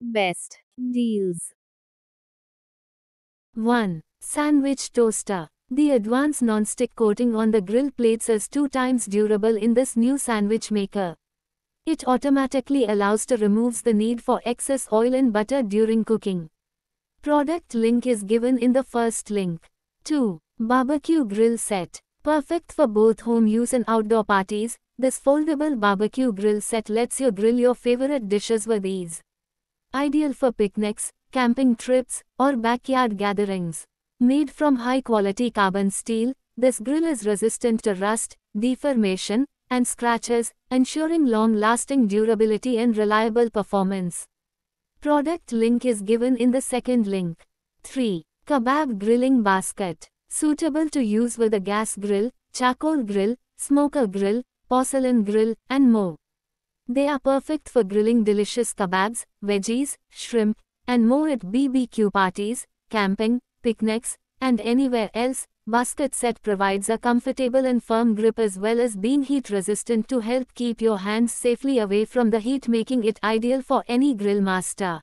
Best deals. 1. Sandwich toaster. The advanced non-stick coating on the grill plates is two times durable in this new sandwich maker. It automatically allows to removes the need for excess oil and butter during cooking. Product link is given in the first link. 2. Barbecue grill set. Perfect for both home use and outdoor parties, this foldable barbecue grill set lets you grill your favorite dishes with ease. Ideal for picnics, camping trips, or backyard gatherings. Made from high-quality carbon steel, this grill is resistant to rust, deformation, and scratches, ensuring long-lasting durability and reliable performance. Product link is given in the second link. 3. Kebab Grilling Basket Suitable to use with a gas grill, charcoal grill, smoker grill, porcelain grill, and more. They are perfect for grilling delicious kebabs, veggies, shrimp, and more at BBQ parties, camping, picnics, and anywhere else. Basket set provides a comfortable and firm grip as well as being heat resistant to help keep your hands safely away from the heat making it ideal for any grill master.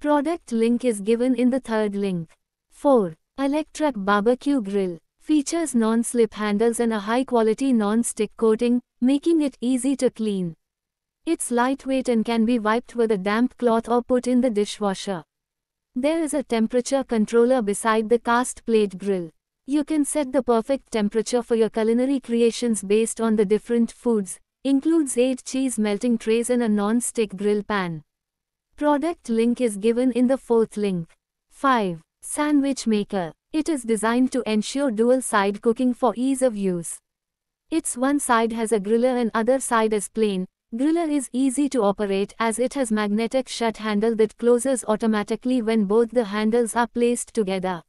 Product link is given in the third link. 4. Electric Barbecue Grill features non-slip handles and a high-quality non-stick coating, making it easy to clean. It's lightweight and can be wiped with a damp cloth or put in the dishwasher. There is a temperature controller beside the cast plate grill. You can set the perfect temperature for your culinary creations based on the different foods, includes 8 cheese melting trays and a non-stick grill pan. Product link is given in the fourth link. 5. Sandwich Maker. It is designed to ensure dual-side cooking for ease of use. Its one side has a griller and other side is plain, Griller is easy to operate as it has magnetic shut handle that closes automatically when both the handles are placed together.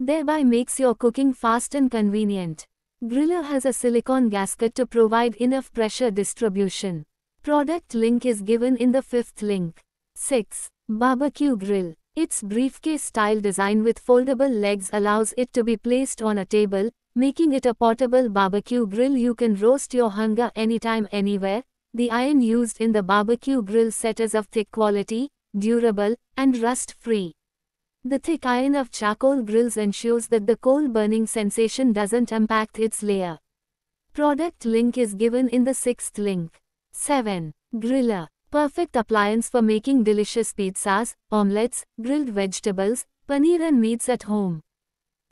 Thereby makes your cooking fast and convenient. Griller has a silicone gasket to provide enough pressure distribution. Product link is given in the fifth link. 6. Barbecue Grill Its briefcase-style design with foldable legs allows it to be placed on a table, making it a portable barbecue grill you can roast your hunger anytime anywhere, the iron used in the barbecue grill set is of thick quality, durable, and rust-free. The thick iron of charcoal grills ensures that the coal burning sensation doesn't impact its layer. Product link is given in the sixth link. 7. Griller. Perfect appliance for making delicious pizzas, omelets, grilled vegetables, paneer and meats at home.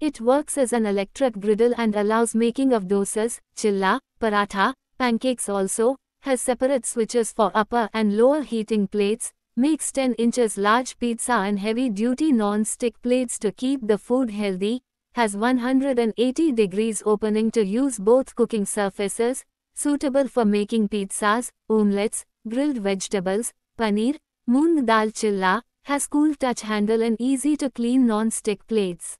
It works as an electric griddle and allows making of dosas, chilla, paratha, pancakes also, has separate switches for upper and lower heating plates, makes 10 inches large pizza and heavy-duty non-stick plates to keep the food healthy, has 180 degrees opening to use both cooking surfaces, suitable for making pizzas, omelets, grilled vegetables, paneer, moong dal chilla, has cool touch handle and easy to clean non-stick plates.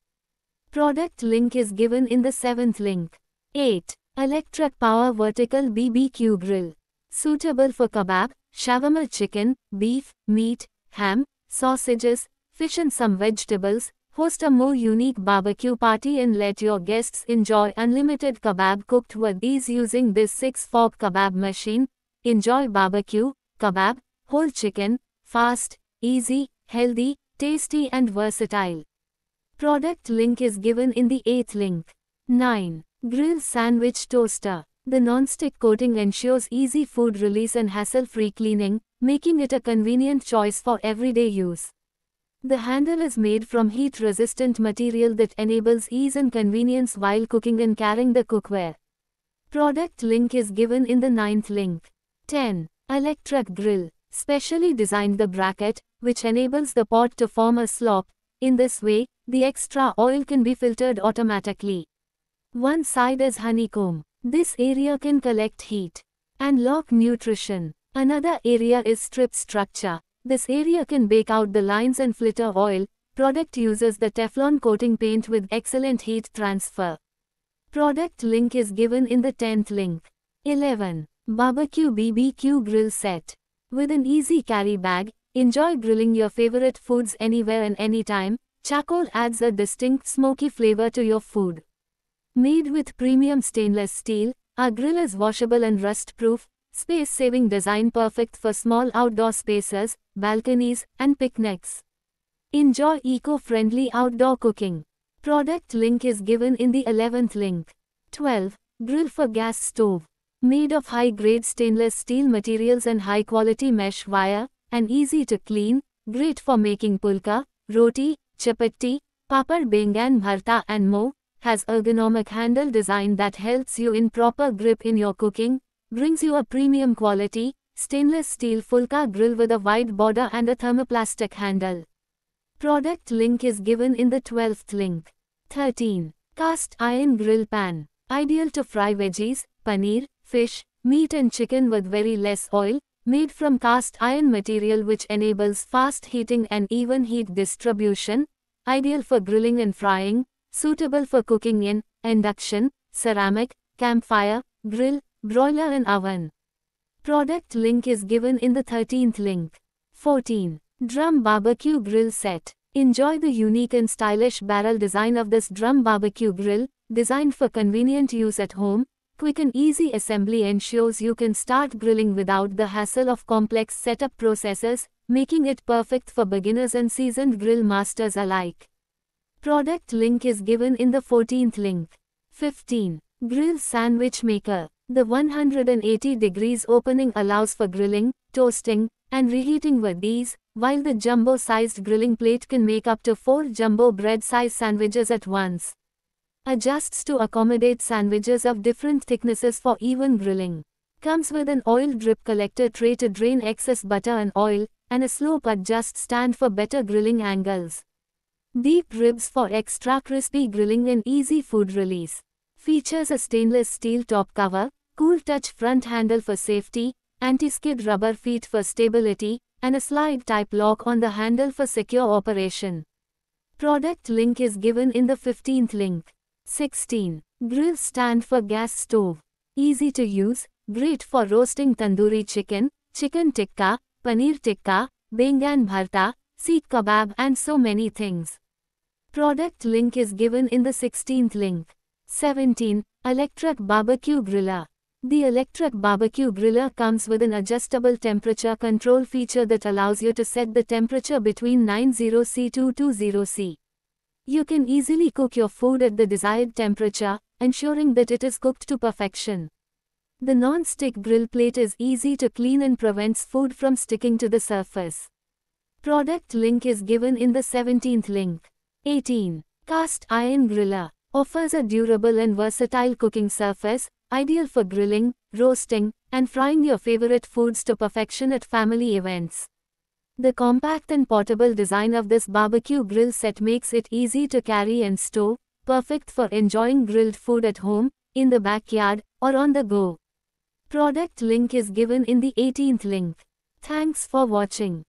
Product link is given in the seventh link. 8. Electric Power Vertical BBQ Grill suitable for kebab, shawarma chicken, beef, meat, ham, sausages, fish and some vegetables, host a more unique barbecue party and let your guests enjoy unlimited kebab cooked with ease using this 6-fork kebab machine. Enjoy barbecue, kebab, whole chicken, fast, easy, healthy, tasty and versatile. Product link is given in the 8th link. 9. Grill Sandwich Toaster the non-stick coating ensures easy food release and hassle-free cleaning, making it a convenient choice for everyday use. The handle is made from heat-resistant material that enables ease and convenience while cooking and carrying the cookware. Product link is given in the ninth link. 10. Electric grill. Specially designed the bracket, which enables the pot to form a slop. In this way, the extra oil can be filtered automatically. One side is honeycomb. This area can collect heat and lock nutrition. Another area is strip structure. This area can bake out the lines and flitter oil. Product uses the Teflon coating paint with excellent heat transfer. Product link is given in the 10th link. 11. Barbecue BBQ Grill Set. With an easy carry bag, enjoy grilling your favorite foods anywhere and anytime. Charcoal adds a distinct smoky flavor to your food. Made with premium stainless steel, our grill is washable and rust-proof, space-saving design perfect for small outdoor spaces, balconies, and picnics. Enjoy eco-friendly outdoor cooking. Product link is given in the 11th link. 12. Grill for gas stove. Made of high-grade stainless steel materials and high-quality mesh wire, and easy to clean, great for making pulka, roti, chapati, papad bengan bharta and more, has ergonomic handle design that helps you in proper grip in your cooking, brings you a premium quality, stainless steel Fulka grill with a wide border and a thermoplastic handle. Product link is given in the 12th link. 13. Cast iron grill pan. Ideal to fry veggies, paneer, fish, meat and chicken with very less oil, made from cast iron material which enables fast heating and even heat distribution, ideal for grilling and frying, suitable for cooking in induction, ceramic, campfire, grill, broiler and oven. Product link is given in the 13th link. 14. Drum Barbecue Grill Set. Enjoy the unique and stylish barrel design of this drum barbecue grill, designed for convenient use at home. Quick and easy assembly ensures you can start grilling without the hassle of complex setup processes, making it perfect for beginners and seasoned grill masters alike. Product link is given in the 14th link. 15. Grill Sandwich Maker. The 180 degrees opening allows for grilling, toasting, and reheating with these, while the jumbo-sized grilling plate can make up to 4 jumbo bread-sized sandwiches at once. Adjusts to accommodate sandwiches of different thicknesses for even grilling. Comes with an oil drip collector tray to drain excess butter and oil, and a slope adjust stand for better grilling angles. Deep ribs for extra crispy grilling and easy food release. Features a stainless steel top cover, cool touch front handle for safety, anti-skid rubber feet for stability, and a slide type lock on the handle for secure operation. Product link is given in the 15th link. 16. Grill stand for gas stove. Easy to use, great for roasting tandoori chicken, chicken tikka, paneer tikka, bangan bharta, seek kebab and so many things. Product link is given in the 16th link. 17. Electric Barbecue Griller. The electric barbecue griller comes with an adjustable temperature control feature that allows you to set the temperature between 90C to 20 c You can easily cook your food at the desired temperature, ensuring that it is cooked to perfection. The non-stick grill plate is easy to clean and prevents food from sticking to the surface. Product link is given in the 17th link. 18. Cast iron griller offers a durable and versatile cooking surface, ideal for grilling, roasting, and frying your favorite foods to perfection at family events. The compact and portable design of this barbecue grill set makes it easy to carry and store, perfect for enjoying grilled food at home, in the backyard, or on the go. Product link is given in the 18th link. Thanks for watching.